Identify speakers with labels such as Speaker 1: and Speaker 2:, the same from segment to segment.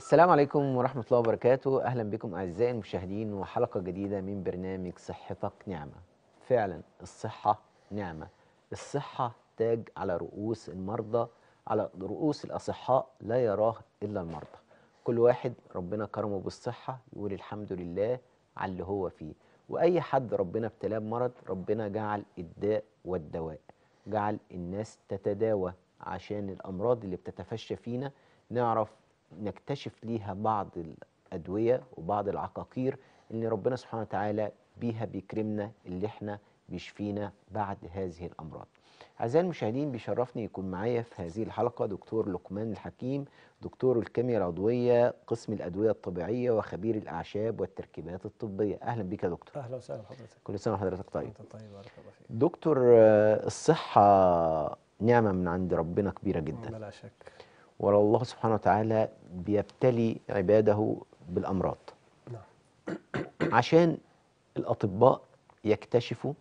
Speaker 1: السلام عليكم ورحمة الله وبركاته أهلا بكم أعزائي المشاهدين وحلقة جديدة من برنامج صحتك نعمة فعلا الصحة نعمة الصحة تاج على رؤوس المرضى على رؤوس الأصحاء لا يراه إلا المرضى كل واحد ربنا كرمه بالصحة يقول الحمد لله على اللي هو فيه وأي حد ربنا ابتلاه بمرض ربنا جعل الداء والدواء جعل الناس تتداوى عشان الأمراض اللي بتتفشى فينا نعرف نكتشف ليها بعض الأدوية وبعض العقاقير اللي ربنا سبحانه وتعالى بيها بيكرمنا اللي احنا بيشفينا بعد هذه الأمراض أعزائي المشاهدين بيشرفني يكون معايا في هذه الحلقة دكتور لقمان الحكيم دكتور الكيمياء العضوية قسم الأدوية الطبيعية وخبير الأعشاب والتركيبات الطبية أهلا بك يا دكتور أهلا وسهلا بحضرتك كل سنة وحضرتك طيب طيب بارك الله فيك دكتور الصحة نعمة من عند ربنا كبيرة جدا بلا شك ولا الله سبحانه وتعالى بيبتلي عباده بالأمراض نعم. عشان الأطباء يكتشفوا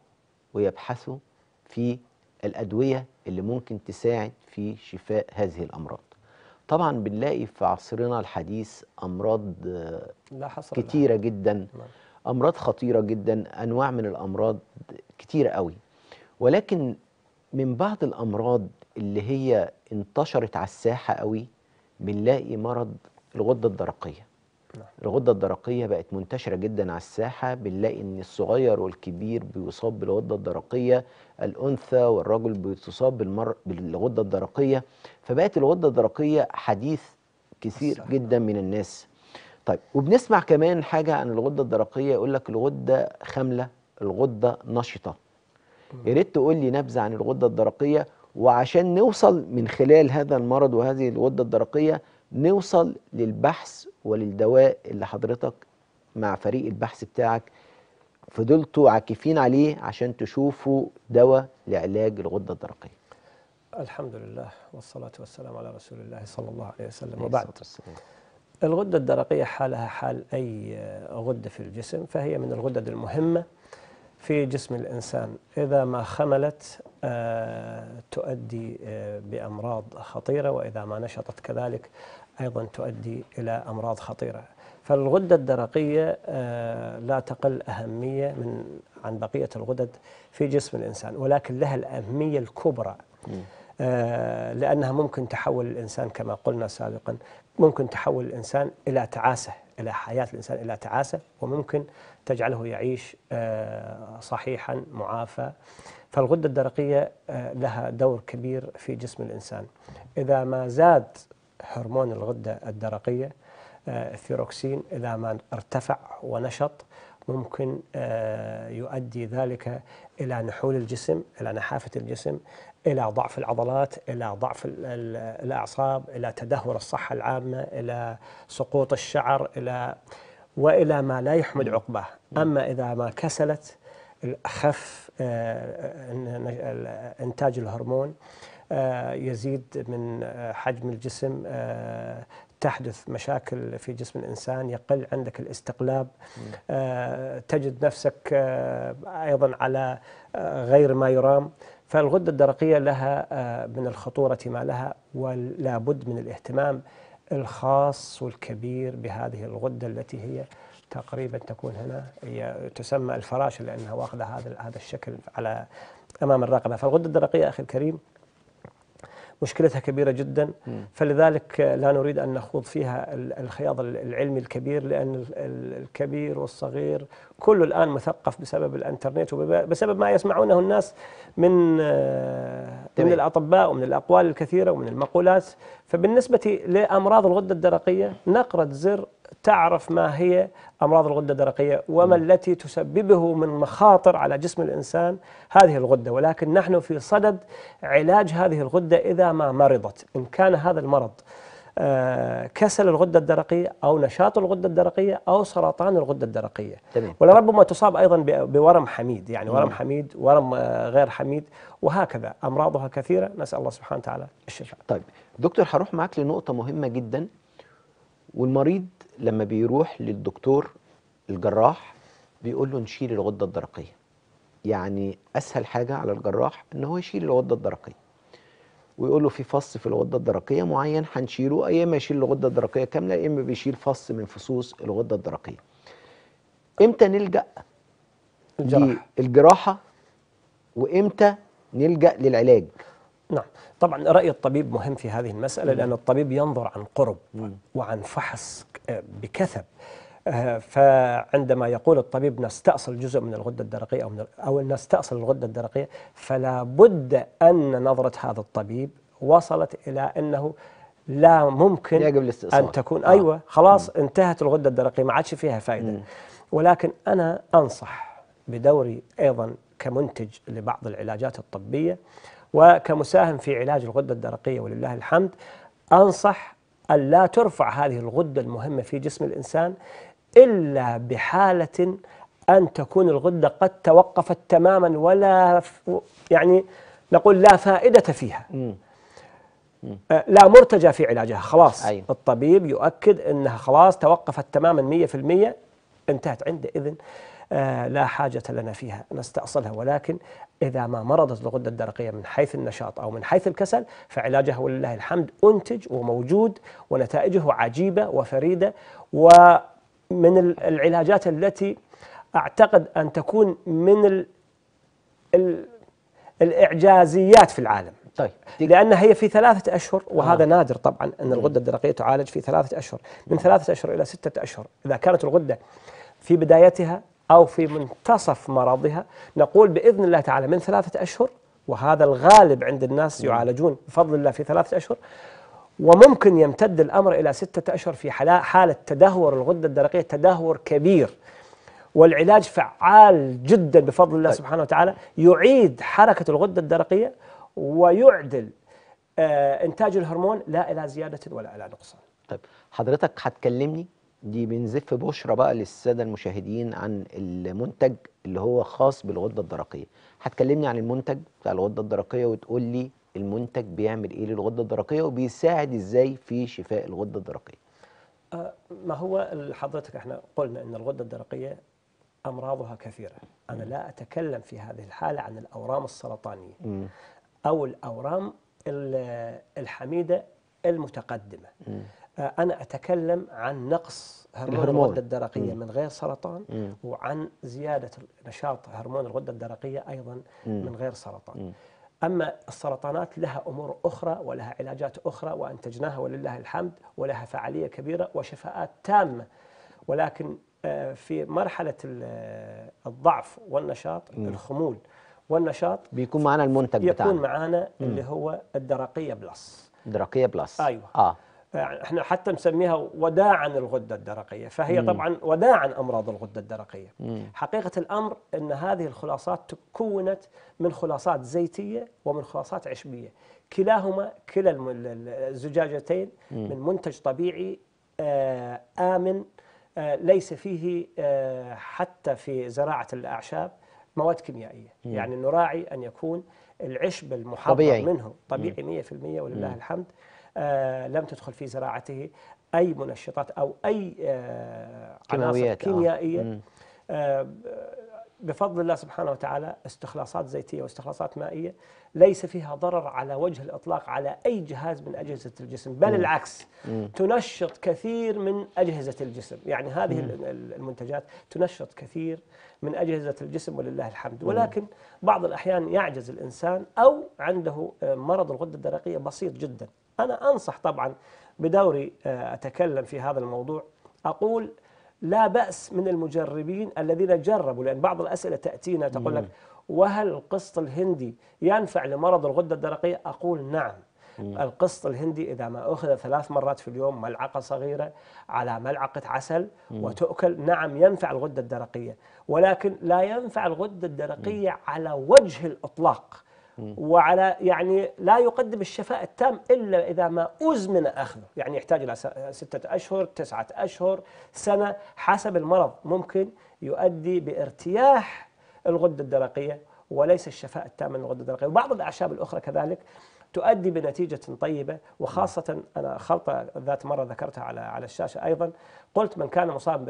Speaker 1: ويبحثوا في الأدوية اللي ممكن تساعد في شفاء هذه الأمراض طبعا بنلاقي في عصرنا الحديث أمراض آه، لا حصر كتيرة لا. جدا نعم. أمراض خطيرة جدا أنواع من الأمراض كتيرة قوي ولكن من بعض الأمراض اللي هي انتشرت على الساحة قوي بنلاقي مرض الغدة الدرقية نعم. الغدة الدرقية بقت منتشرة جدا على الساحة بنلاقي ان الصغير والكبير بيصاب بالغدة الدرقية الأنثى والرجل بيصاب بالمر... بالغدة الدرقية فبقت الغدة الدرقية حديث كثير الصحيح. جدا من الناس طيب وبنسمع كمان حاجة عن الغدة الدرقية يقول لك الغدة خاملة الغدة نشطة يا ريت تقول لي نبذه عن الغده الدرقيه وعشان نوصل من خلال هذا المرض وهذه الغده الدرقيه نوصل للبحث وللدواء اللي حضرتك مع فريق البحث بتاعك فضلتوا عاكفين عليه عشان تشوفوا دواء لعلاج الغده الدرقيه.
Speaker 2: الحمد لله والصلاه والسلام على رسول الله صلى الله عليه وسلم وبعد. الغدة الدرقية حالها حال أي غدة في الجسم فهي من الغدد المهمة في جسم الإنسان إذا ما خملت آه، تؤدي آه، بأمراض خطيرة وإذا ما نشطت كذلك أيضا تؤدي إلى أمراض خطيرة فالغدة الدرقية آه، لا تقل أهمية من عن بقية الغدد في جسم الإنسان ولكن لها الأهمية الكبرى لأنها ممكن تحول الإنسان كما قلنا سابقا ممكن تحول الإنسان إلى تعاسة إلى حياة الإنسان إلى تعاسة وممكن تجعله يعيش آه، صحيحا معافى فالغدة الدرقية آه، لها دور كبير في جسم الإنسان إذا ما زاد هرمون الغدة الدرقية آه، الثيروكسين إذا ما ارتفع ونشط ممكن يؤدي ذلك إلى نحول الجسم إلى نحافة الجسم إلى ضعف العضلات إلى ضعف الأعصاب إلى تدهور الصحة العامة إلى سقوط الشعر إلى وإلى ما لا يحمد عقباه أما إذا ما كسلت الأخف آه، إنتاج الهرمون آه، يزيد من آه، حجم الجسم تحدث مشاكل في جسم الإنسان يقل عندك الاستقلاب تجد نفسك أيضا على غير ما يرام فالغدة الدرقية لها من الخطورة ما لها ولا بد من الاهتمام الخاص والكبير بهذه الغدة التي هي تقريبا تكون هنا هي تسمى الفراشه لانها واخذه هذا هذا الشكل على امام الرقبه فالغده الدرقيه اخي الكريم مشكلتها كبيره جدا فلذلك لا نريد ان نخوض فيها الخياض العلمي الكبير لان الكبير والصغير كله الان مثقف بسبب الانترنت وبسبب ما يسمعونه الناس من آه، من الاطباء ومن الاقوال الكثيره ومن المقولات فبالنسبة لأمراض الغدة الدرقية نقرة زر تعرف ما هي أمراض الغدة الدرقية وما التي تسببه من مخاطر على جسم الإنسان هذه الغدة ولكن نحن في صدد علاج هذه الغدة إذا ما مرضت إن كان هذا المرض آه، كسل الغدة الدرقية أو نشاط الغدة الدرقية أو سرطان الغدة الدرقية تمام. ولربما تصاب أيضا بورم حميد يعني ورم حميد ورم آه، غير حميد
Speaker 1: وهكذا أمراضها كثيرة نسأل الله سبحانه وتعالى الشفاء طيب دكتور هروح معاك لنقطة مهمة جدا والمريض لما بيروح للدكتور الجراح بيقول له نشيل الغدة الدرقية يعني أسهل حاجة على الجراح إن هو يشيل الغدة الدرقية ويقول له في فص في الغدة الدرقية معين هنشيله يا إما يشيل الغدة الدرقية كاملة يا إما بيشيل فص من فصوص الغدة الدرقية إمتى نلجأ الجراحة وإمتى نلجأ للعلاج
Speaker 2: نعم طبعا رأي الطبيب مهم في هذه المسألة لأن الطبيب ينظر عن قرب وعن فحص آه، بكثب آه، فعندما يقول الطبيب نستأصل جزء من الغدة الدرقية أو, من أو نستأصل الغدة الدرقية فلا بد أن نظرة هذا الطبيب وصلت إلى أنه لا ممكن الاستئصال أن تكون آه. أيوة خلاص مم. انتهت الغدة الدرقية ما عادش فيها فائدة مم. ولكن أنا أنصح بدوري أيضا كمنتج لبعض العلاجات الطبية وكمساهم في علاج الغدة الدرقية ولله الحمد أنصح أن لا ترفع هذه الغدة المهمة في جسم الإنسان إلا بحالة أن تكون الغدة قد توقفت تماما ولا يعني نقول لا فائدة فيها أه، لا مرتجى في علاجها خلاص أيوة. الطبيب يؤكد أنها خلاص توقفت تماما 100% انتهت إذن آه، لا حاجة لنا فيها نستأصلها ولكن إذا ما مرضت الغدة الدرقية من حيث النشاط أو من حيث الكسل فعلاجها ولله الحمد أنتج وموجود ونتائجه عجيبة وفريدة ومن العلاجات التي أعتقد أن تكون من ال ال الإعجازيات في العالم طيب لأن هي في ثلاثة أشهر وهذا آه. نادر طبعا أن الغدة الدرقية تعالج في ثلاثة أشهر من ثلاثة أشهر إلى ستة أشهر إذا كانت الغدة في بدايتها أو في منتصف مرضها نقول بإذن الله تعالى من ثلاثة أشهر وهذا الغالب عند الناس نعم. يعالجون بفضل الله في ثلاثة أشهر وممكن يمتد الأمر إلى ستة أشهر في حالة تدهور الغدة الدرقية تدهور كبير والعلاج فعال جدا بفضل الله طيب. سبحانه وتعالى يعيد حركة الغدة الدرقية ويعدل آه إنتاج الهرمون لا إلى زيادة ولا إلى نقصان
Speaker 1: طيب حضرتك هتكلمني دي بنزف بشرة بقى للسادة المشاهدين عن المنتج اللي هو خاص بالغدة الدرقية هتكلمني عن المنتج بتاع الغدة الدرقية وتقول لي المنتج بيعمل ايه للغدة الدرقية وبيساعد ازاي في شفاء الغدة الدرقية
Speaker 2: أه، ما هو حضرتك احنا قلنا ان الغدة الدرقية أمراضها كثيرة أنا لا أتكلم في هذه الحالة عن الأورام السرطانية أو الأورام الحميدة المتقدمة م. آه، أنا أتكلم عن نقص هرمون الهرمون. الغدة الدرقية مم. من غير سرطان مم. وعن زيادة نشاط هرمون الغدة الدرقية أيضا مم. من غير سرطان مم. أما السرطانات لها أمور أخرى ولها علاجات أخرى وأنتجناها ولله الحمد ولها فعالية كبيرة وشفاءات تامة ولكن آه، في مرحلة آه، الضعف والنشاط مم. الخمول والنشاط
Speaker 1: بيكون معنا المنتج بتاعنا يكون معنا اللي هو
Speaker 2: الدرقية بلس
Speaker 1: الدرقية بلس أيوة آه.
Speaker 2: احنا حتى نسميها وداعا الغده الدرقيه فهي مم. طبعا وداعا امراض الغده الدرقيه مم. حقيقه الامر ان هذه الخلاصات تكونت من خلاصات زيتيه ومن خلاصات عشبيه كلاهما كلا الزجاجتين مم. من منتج طبيعي آه، امن آه، ليس فيه آه، حتى في زراعه الاعشاب مواد كيميائيه مم. يعني نراعي ان يكون العشب المحضر طبيعي. منه طبيعي مم. 100% ولله مم. الحمد آه، لم تدخل في زراعته أي منشطات أو أي آه، عناصر آه. كيميائية بفضل الله سبحانه وتعالى استخلاصات زيتية واستخلاصات مائية ليس فيها ضرر على وجه الإطلاق على أي جهاز من أجهزة الجسم بل مم. العكس مم. تنشط كثير من أجهزة الجسم يعني هذه مم. المنتجات تنشط كثير من أجهزة الجسم ولله الحمد ولكن بعض الأحيان يعجز الإنسان أو عنده مرض الغدة الدرقية بسيط جدا أنا أنصح طبعا بدوري آه، أتكلم في هذا الموضوع أقول لا بأس من المجربين الذين جربوا لأن بعض الأسئلة تأتينا تقول لك وهل القسط الهندي ينفع لمرض الغدة الدرقية أقول نعم القسط الهندي إذا ما أخذ ثلاث مرات في اليوم ملعقة صغيرة على ملعقة عسل وتؤكل نعم ينفع الغدة الدرقية ولكن لا ينفع الغدة الدرقية على وجه الإطلاق وعلى يعني لا يقدم الشفاء التام إلا إذا ما أزمن أخذه يعني يحتاج إلى ستة أشهر تسعة أشهر سنة حسب المرض ممكن يؤدي بارتياح الغدة الدرقية وليس الشفاء التام من الغدة الدرقية وبعض الأعشاب الأخرى كذلك تؤدي بنتيجة طيبة وخاصة أنا خلطة ذات مرة ذكرتها على على الشاشة أيضا قلت من كان مصاب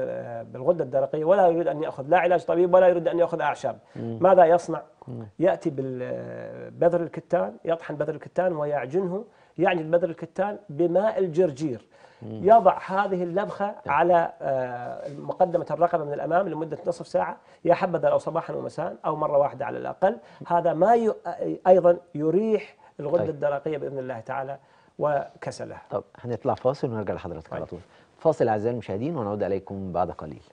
Speaker 2: بالغدة الدرقية ولا يريد أن يأخذ لا علاج طبيب ولا يريد أن يأخذ أعشاب ماذا يصنع؟ ياتي بالبذر الكتان يطحن بذر الكتان ويعجنه يعني البذر الكتان بماء الجرجير يضع هذه اللبخه على آه، مقدمه الرقبه من الامام لمده نصف ساعه يا حبذا او صباحا ومساء او مره واحده على الاقل هذا ما آه، ايضا
Speaker 1: يريح الغده طيب. الدرقيه باذن الله تعالى وكسلها. طب هنطلع فاصل ونرجع لحضرتك على طول. فاصل اعزائي المشاهدين ونعود اليكم بعد قليل.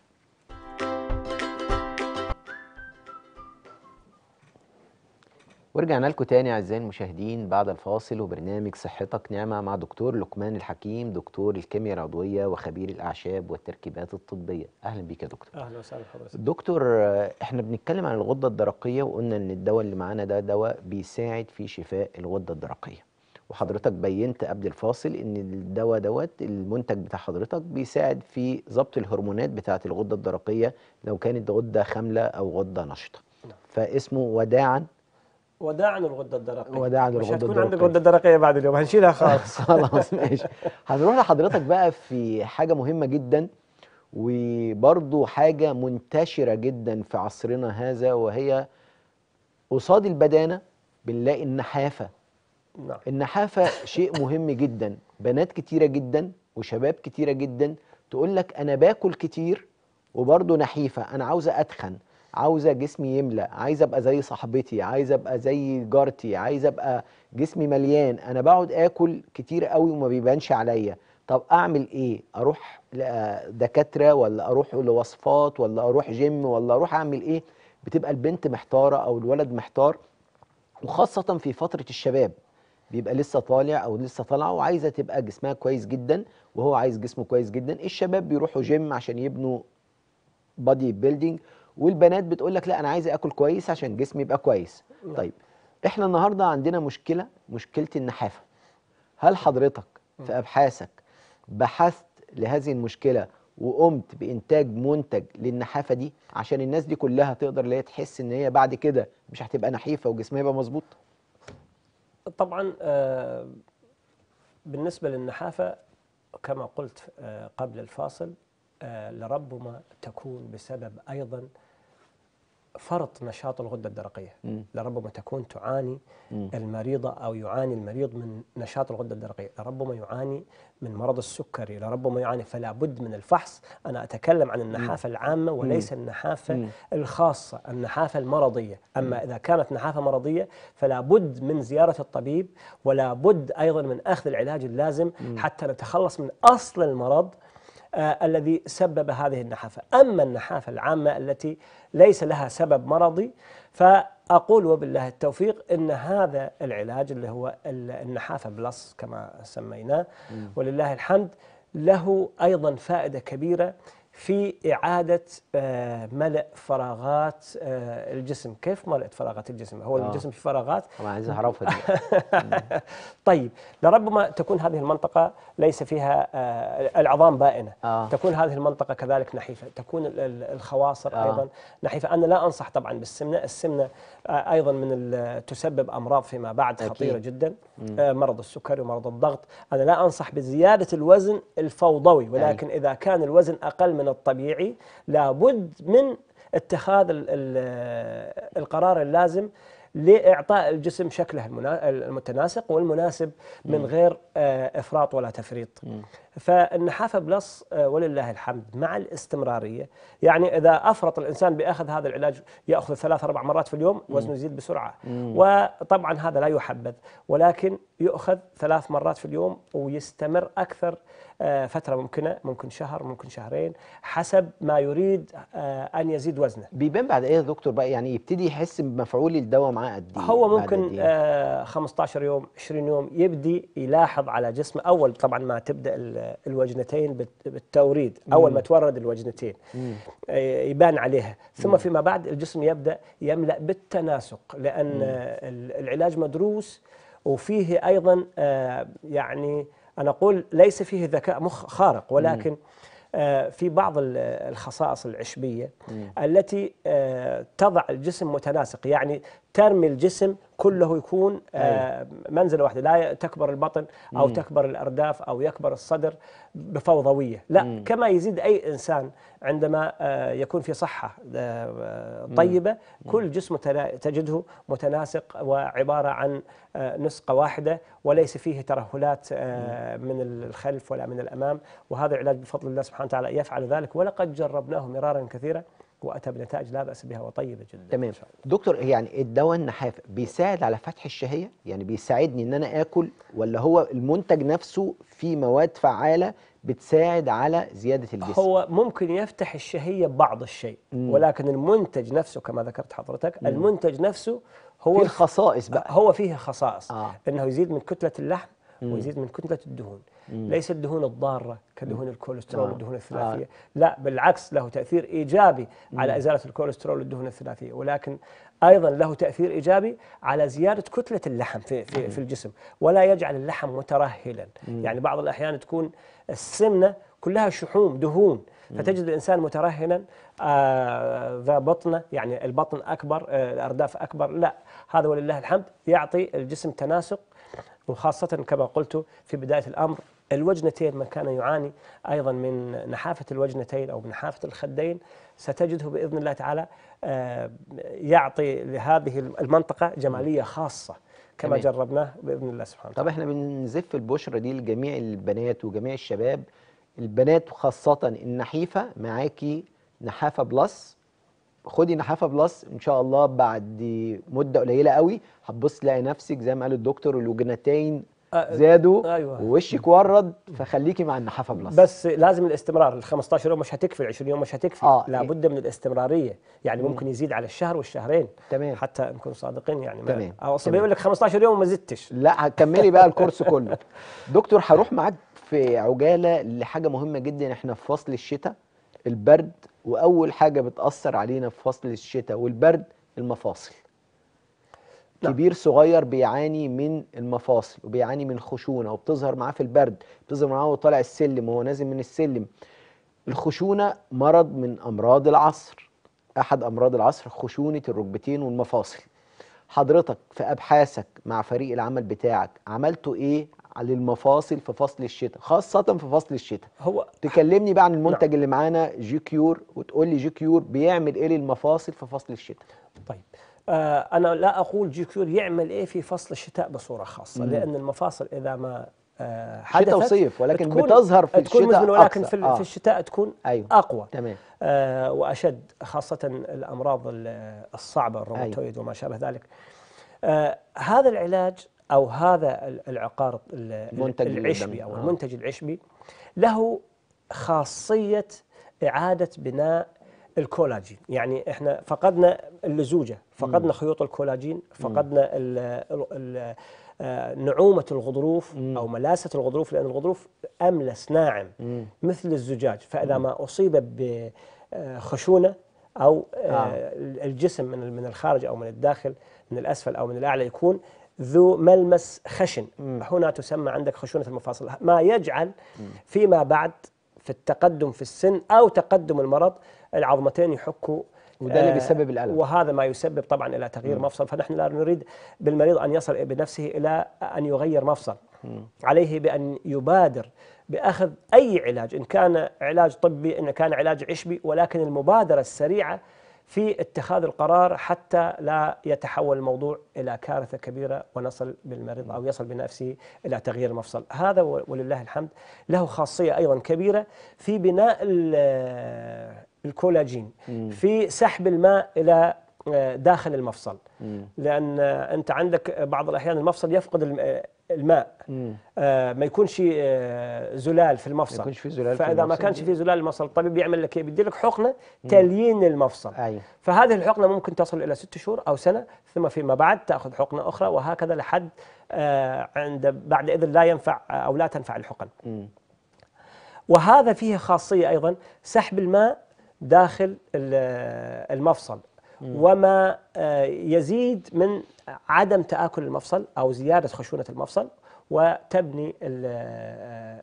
Speaker 1: ورجعنا لكم تاني اعزائي المشاهدين بعد الفاصل وبرنامج صحتك نعمه مع دكتور لقمان الحكيم دكتور الكيمياء العضويه وخبير الاعشاب والتركيبات الطبيه اهلا بيك يا دكتور اهلا وسهلا حضرتك دكتور احنا بنتكلم عن الغده الدرقيه وقلنا ان الدواء اللي معانا ده دواء بيساعد في شفاء الغده الدرقيه وحضرتك بينت قبل الفاصل ان الدواء دوت المنتج بتاع حضرتك بيساعد في ضبط الهرمونات بتاعه الغده الدرقيه لو كانت غده خامله او غده نشطه نعم. فاسمه وداعا
Speaker 2: وداعا للغده الدرقيه
Speaker 1: وداعا للغده الدرقيه مش هتكون عندك غده درقيه بعد اليوم هنشيلها خالص خلاص ماشي هنروح لحضرتك بقى في حاجه مهمه جدا وبرضو حاجه منتشره جدا في عصرنا هذا وهي قصاد البدانه بنلاقي النحافه نعم النحافه شيء مهم جدا بنات كتيره جدا وشباب كتيره جدا تقول لك انا باكل كتير وبرضه نحيفه انا عاوزه اتخن عاوزه جسمي يملى عايزه ابقى زي صاحبتي عايزه ابقى زي جارتي عايزه ابقى جسمي مليان انا بقعد اكل كتير قوي وما بيبانش عليا طب اعمل ايه اروح دكاتره ولا اروح لوصفات ولا اروح جيم ولا اروح اعمل ايه بتبقى البنت محتاره او الولد محتار وخاصه في فتره الشباب بيبقى لسه طالع او لسه طالعه وعايزه تبقى جسمها كويس جدا وهو عايز جسمه كويس جدا الشباب بيروحوا جيم عشان يبنوا بادي بيلدينج والبنات بتقول لك لا انا عايز اكل كويس عشان جسمي يبقى كويس لا. نعم. طيب احنا النهارده عندنا مشكله مشكله النحافه هل نعم. حضرتك في ابحاثك بحثت لهذه المشكله وقمت بانتاج منتج للنحافه دي عشان الناس دي كلها تقدر اللي هي تحس ان هي بعد كده مش هتبقى نحيفه وجسمها يبقى مظبوط
Speaker 2: طبعا آه، بالنسبه للنحافه كما قلت آه، قبل الفاصل آه، لربما تكون بسبب ايضا فرط نشاط الغده الدرقيه لربما تكون تعاني المريضه او يعاني المريض من نشاط الغده الدرقيه لربما يعاني من مرض السكري لربما يعاني فلا بد من الفحص انا اتكلم عن النحافه العامه وليس النحافه الخاصه النحافه المرضيه اما اذا كانت نحافه مرضيه فلا بد من زياره الطبيب ولا بد ايضا من اخذ العلاج اللازم حتى نتخلص من اصل المرض آه، الذي سبب هذه النحافة أما النحافة العامة التي ليس لها سبب مرضي فأقول وبالله التوفيق أن هذا العلاج اللي هو النحافة بلس كما سميناه ولله الحمد له أيضا فائدة كبيرة في إعادة آه، آه، ملء فراغات الجسم كيف ملأت فراغات الجسم؟ هو أوه. الجسم في فراغات عايز أعرفها طيب لربما تكون هذه المنطقة ليس فيها آه، العظام بائنة أوه. تكون هذه المنطقة كذلك نحيفة تكون الخواصر أوه. أيضا نحيفة أنا لا أنصح طبعا بالسمنة السمنة أيضا من تسبب أمراض فيما بعد خطيرة جدا مم. مرض السكري ومرض الضغط أنا لا أنصح بزيادة الوزن الفوضوي ولكن أي. إذا كان الوزن أقل من من الطبيعي لابد من اتخاذ القرار اللازم لإعطاء الجسم شكله المتناسق والمناسب من غير آه، إفراط ولا تفريط فالنحافة آه، بلس ولله الحمد مع الاستمرارية يعني إذا أفرط الإنسان بأخذ هذا العلاج يأخذ ثلاث أربع مرات في اليوم وزنه يزيد بسرعة وطبعا هذا لا يحبذ ولكن يؤخذ ثلاث مرات في اليوم ويستمر أكثر آه، فترة ممكنة ممكن شهر ممكن شهرين حسب ما يريد آه، أن يزيد وزنه بيبان بعد إيه يا دكتور بقى يعني يبتدي يحس بمفعول الدواء معاه قد إيه هو ممكن إيه؟ آه 15 يوم 20 يوم يبدي يلاحظ على جسمه أول طبعا ما تبدأ الوجنتين بالتوريد أول ما تورد الوجنتين آه، يبان عليها ثم مم. فيما بعد الجسم يبدأ يملأ بالتناسق لأن مم. العلاج مدروس وفيه أيضا يعني أنا أقول ليس فيه ذكاء مخ خارق ولكن آه، في بعض الخصائص العشبية التي آه، تضع الجسم متناسق يعني ترمي الجسم كله يكون آه أيوه. منزله واحده لا تكبر البطن او مم. تكبر الارداف او يكبر الصدر بفوضويه لا مم. كما يزيد اي انسان عندما آه يكون في صحه آه طيبه مم. كل جسمه تجده متناسق وعباره عن آه نسقه واحده وليس فيه ترهلات آه من الخلف ولا من الامام وهذا علاج بفضل الله سبحانه وتعالى يفعل ذلك ولقد جربناه مرارا كثيرا واتى بنتائج
Speaker 1: لا باس بها وطيبه جدا تمام دكتور يعني الدواء النحاف بيساعد على فتح الشهيه يعني بيساعدني ان انا اكل ولا هو المنتج نفسه في مواد فعاله بتساعد على زياده الجسم
Speaker 2: هو ممكن يفتح الشهيه بعض الشيء مم. ولكن المنتج نفسه كما ذكرت حضرتك مم. المنتج نفسه هو فيه الخصائص بقى هو فيه خصائص آه. انه يزيد من كتله اللحم مم. ويزيد من كتله الدهون ليس الدهون الضارة كدهون الكوليسترول آه. والدهون الثلاثية آه. لا بالعكس له تأثير إيجابي مم. على إزالة الكوليسترول والدهون الثلاثية ولكن أيضا له تأثير إيجابي على زيادة كتلة اللحم في, في, في الجسم ولا يجعل اللحم مترهلا مم. يعني بعض الأحيان تكون السمنة كلها شحوم دهون فتجد الإنسان مترهلا آه ذا بطنة يعني البطن أكبر آه الأرداف أكبر لا هذا ولله الحمد يعطي الجسم تناسق وخاصة كما قلت في بداية الأمر الوجنتين من كان يعاني أيضا من نحافة الوجنتين أو من نحافة الخدين ستجده بإذن الله تعالى آه، يعطي لهذه المنطقة جمالية خاصة كما أمين.
Speaker 1: جربناه بإذن الله سبحانه وتعالى طب احنا بنزف البشرة دي لجميع البنات وجميع الشباب البنات خاصة النحيفة معاكي نحافة بلس خدي نحافة بلس إن شاء الله بعد مدة قليلة قوي هتبص تلاقي نفسك زي ما قال الدكتور الوجنتين آه، زادوا أيوة. ووشك ورد فخليكي مع النحافه
Speaker 2: بلس بس لازم الاستمرار ال 15 يوم مش هتكفي ال 20 يوم مش هتكفي آه. لابد إيه. من الاستمراريه يعني مم. ممكن يزيد على الشهر والشهرين تمام حتى نكون صادقين يعني تمام او بيقول
Speaker 1: لك 15 يوم وما زدتش لا كملي بقى الكورس كله دكتور هروح معاك في عجاله لحاجه مهمه جدا احنا في فصل الشتاء البرد واول حاجه بتاثر علينا في فصل الشتاء والبرد المفاصل نعم. كبير صغير بيعاني من المفاصل وبيعاني من الخشونه وبتظهر معاه في البرد بتظهر معاه وهو طالع السلم وهو نازل من السلم الخشونه مرض من امراض العصر احد امراض العصر خشونه الركبتين والمفاصل حضرتك في ابحاثك مع فريق العمل بتاعك عملتوا ايه للمفاصل في فصل الشتاء خاصة في فصل الشتاء هو تكلمني بقى عن المنتج نعم. اللي معانا جي كيور وتقول لي جي كيور بيعمل ايه للمفاصل في فصل الشتاء طيب
Speaker 2: آه، أنا لا أقول جي كيور يعمل إيه في فصل الشتاء بصورة خاصة مم. لأن المفاصل إذا ما آه، حدثت شتاء وصيف ولكن بتظهر في تكون الشتاء ولكن في, آه. في الشتاء تكون أيوة. أقوى تمام آه وأشد خاصة الأمراض الصعبة الروماتويد أيوة. وما شابه ذلك آه هذا العلاج أو هذا العقار المنتج العشبي أو آه. المنتج العشبي له خاصية إعادة بناء الكولاجين يعني احنا فقدنا اللزوجه فقدنا خيوط الكولاجين فقدنا الـ الـ الـ آه، نعومه الغضروف او ملاسه الغضروف لان الغضروف املس ناعم مثل الزجاج فاذا ما اصيب بخشونه آه، او آه، الجسم من من الخارج او من الداخل من الاسفل او من الاعلى يكون ذو ملمس خشن هنا تسمى عندك خشونه المفاصل ما يجعل فيما بعد في التقدم في السن أو تقدم المرض العظمتين يحكوا وده اللي آه، بيسبب الالم وهذا ما يسبب طبعا الى تغيير م. مفصل فنحن لا نريد بالمريض ان يصل بنفسه الى ان يغير مفصل م. عليه بان يبادر باخذ اي علاج ان كان علاج طبي ان كان علاج عشبي ولكن المبادره السريعه في اتخاذ القرار حتى لا يتحول الموضوع الى كارثه كبيره ونصل بالمريض او يصل بنفسه الى تغيير المفصل، هذا ولله الحمد له خاصيه ايضا كبيره في بناء الكولاجين في سحب الماء الى آه، داخل المفصل لان آه، انت عندك بعض الاحيان المفصل يفقد آه، الماء آه ما يكونش آه زلال في المفصل ما يكونش في زلال فاذا في ما كانش في زلال المفصل الطبيب بيعمل لك ايه بيدي لك حقنه تليين المفصل أي. فهذه الحقنه ممكن تصل الى ست شهور او سنه ثم فيما بعد تاخذ حقنه اخرى وهكذا لحد آه عند بعد اذن لا ينفع آه، او لا تنفع الحقن وهذا فيه خاصيه ايضا سحب الماء داخل آه، المفصل وما آه، يزيد من عدم تآكل المفصل أو زيادة خشونة المفصل وتبني آه،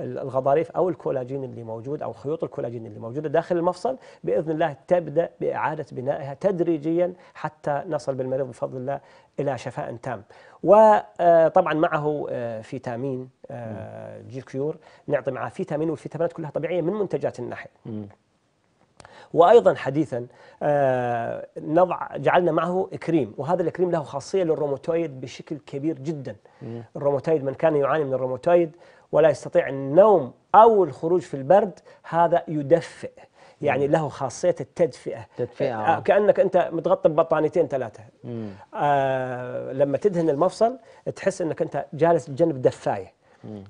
Speaker 2: الغضاريف او الكولاجين اللي موجود او خيوط الكولاجين اللي موجوده داخل المفصل باذن الله تبدا باعاده بنائها تدريجيا حتى نصل بالمريض بفضل الله الى شفاء تام. وطبعا آه، معه فيتامين جي كيور نعطي معه فيتامين والفيتامينات كلها طبيعيه من منتجات النحل. وأيضا حديثا آه، نضع جعلنا معه إكريم وهذا الإكريم له خاصية للروموتويد بشكل كبير جدا الروموتويد من كان يعاني من الروموتويد ولا يستطيع النوم أو الخروج في البرد هذا يدفئ يعني له خاصية التدفئة تدفئة آه، آه. كأنك أنت متغطى ببطانيتين ثلاثة آه لما تدهن المفصل تحس أنك أنت جالس بجنب دفاية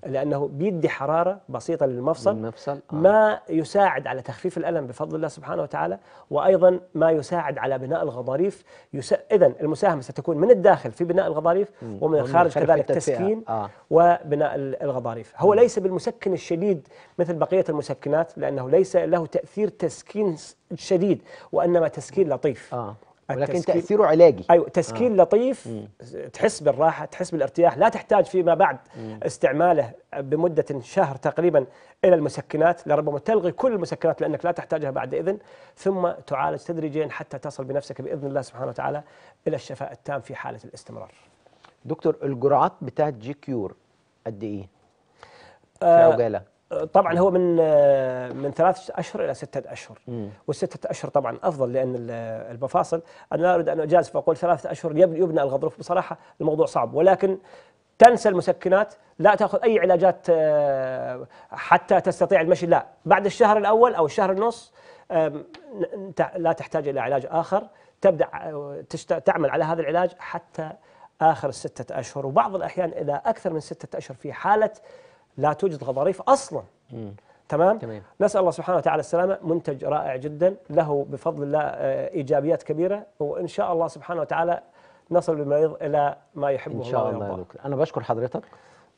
Speaker 2: لأنه بيدي حرارة بسيطة للمفصل المفصل آه. ما يساعد على تخفيف الألم بفضل الله سبحانه وتعالى وأيضا ما يساعد على بناء الغضاريف يس... إذا المساهمة ستكون من الداخل في بناء الغضاريف مم. ومن الخارج كذلك تسكين آه. وبناء الغضاريف هو مم. ليس بالمسكن الشديد مثل بقية المسكنات لأنه ليس له تأثير تسكين شديد وإنما تسكين لطيف آه. ولكن تاثيره علاجي ايوه تسكين آه. لطيف مم. تحس بالراحه تحس بالارتياح لا تحتاج فيما بعد مم. استعماله بمده شهر تقريبا الى المسكنات لربما تلغي كل المسكنات لانك لا تحتاجها بعد اذن ثم تعالج تدريجيا حتى تصل بنفسك باذن الله سبحانه وتعالى الى الشفاء التام في حاله الاستمرار
Speaker 1: دكتور الجرعات بتاعت جي كيور قد ايه؟ آه، في آه عجاله
Speaker 2: طبعا هو من آه، من ثلاث اشهر الى سته اشهر والسته اشهر طبعا افضل لان المفاصل آه، انا لا اريد ان اجازف واقول ثلاثه اشهر يبنى الغضروف بصراحه الموضوع صعب ولكن تنسى المسكنات لا تاخذ اي علاجات آه، حتى تستطيع المشي لا بعد الشهر الاول او الشهر النص لا تحتاج الى علاج اخر تبدا تعمل على هذا العلاج حتى اخر السته اشهر وبعض الاحيان الى اكثر من سته اشهر في حاله لا توجد غضاريف أصلا تمام نسأل الله سبحانه وتعالى السلامة منتج رائع جدا له بفضل الله آه، إيجابيات كبيرة وإن شاء الله سبحانه وتعالى نصل بالمريض إلى ما يحبه الله إن شاء الله, الله
Speaker 1: أنا بشكر حضرتك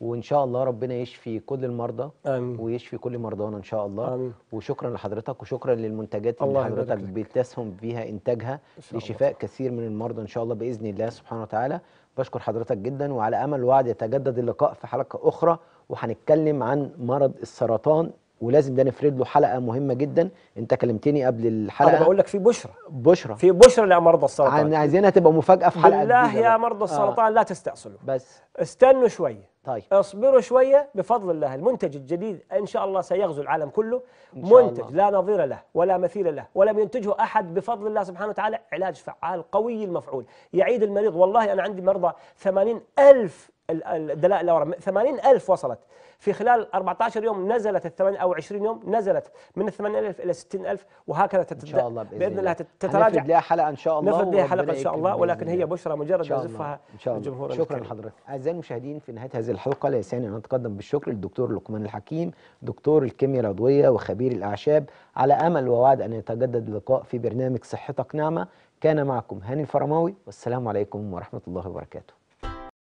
Speaker 1: وان شاء الله ربنا يشفي كل المرضى آمين. ويشفي كل مرضانا ان شاء الله آمين. وشكرا لحضرتك وشكرا للمنتجات اللي حضرتك بتسهم بها انتاجها لشفاء الله. كثير من المرضى ان شاء الله باذن الله سبحانه وتعالى بشكر حضرتك جدا وعلى امل وعد يتجدد اللقاء في حلقه اخرى وهنتكلم عن مرض السرطان ولازم ده نفرد له حلقه مهمه جدا انت كلمتني قبل الحلقه انا بقول لك في بشرى بشرى في بشرى لمرضى السرطان عايزينها تبقى مفاجاه في حلقه بالله يا مرضى آه. السرطان
Speaker 2: آه. لا تستعصلوا بس استنوا شويه طيب اصبروا شويه بفضل الله المنتج الجديد ان شاء الله سيغزو العالم كله إن منتج الله. لا نظير له ولا مثيل له ولم ينتجه احد بفضل الله سبحانه وتعالى علاج فعال قوي المفعول يعيد المريض والله انا عندي مرضى 80000 الف الدلائل الاورام 80000 وصلت في خلال 14 يوم نزلت الثمان او 20 يوم نزلت من 80000 الى 60000 وهكذا تتراجع ان شاء الله باذن, بإذن الله تتراجع نفرد لها حلقه ان شاء الله نفرد لها حلقه ان شاء الله ولكن هي بشرى مجرد نزفها الله شكرا لحضرتك
Speaker 1: اعزائي المشاهدين في نهايه هذه الحلقه لا يسعني ان اتقدم بالشكر للدكتور لقمان الحكيم دكتور الكيمياء العضويه وخبير الاعشاب على امل ووعد ان يتجدد اللقاء في برنامج صحتك نعمه كان معكم هاني الفرماوي والسلام عليكم ورحمه الله وبركاته